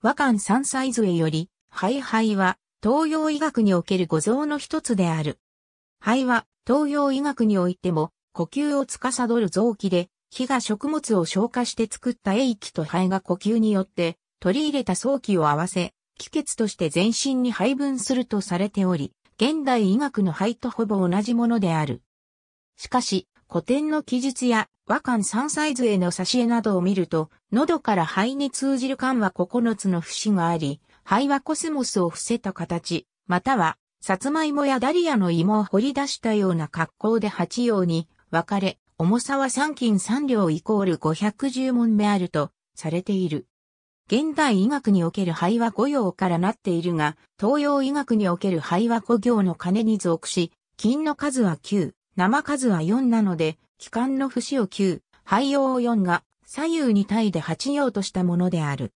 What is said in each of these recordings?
和漢三歳杖より、肺肺は、東洋医学における五臓の一つである。肺は、東洋医学においても、呼吸を司る臓器で、火が食物を消化して作った栄気と肺が呼吸によって、取り入れた早期を合わせ、気血として全身に配分するとされており、現代医学の肺とほぼ同じものである。しかし、古典の記述や和漢三歳図への挿絵などを見ると、喉から肺に通じる漢は9つの節があり、肺はコスモスを伏せた形、または、サツマイモやダリアの芋を掘り出したような格好で8葉に分かれ、重さは3斤3両イコール510問目あるとされている。現代医学における肺は5葉からなっているが、東洋医学における肺は5行の金に属し、金の数は9。生数は4なので、気管の節を9、肺用を4が左右に対で8行としたものである。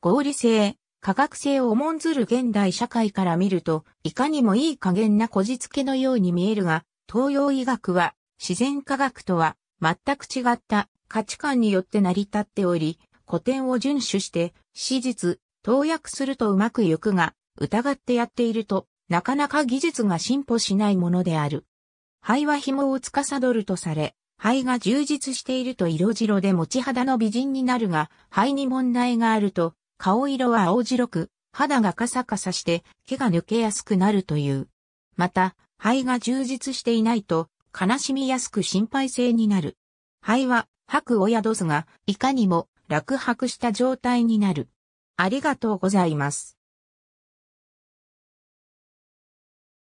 合理性、科学性を重んずる現代社会から見ると、いかにもいい加減なこじつけのように見えるが、東洋医学は自然科学とは全く違った価値観によって成り立っており、古典を遵守して、史実、投薬するとうまくいくが、疑ってやっていると、なかなか技術が進歩しないものである。肺は紐を司るとされ、肺が充実していると色白で持ち肌の美人になるが、肺に問題があると、顔色は青白く、肌がカサカサして毛が抜けやすくなるという。また、肺が充実していないと、悲しみやすく心配性になる。肺は吐く親ドすが、いかにも落白した状態になる。ありがとうございます。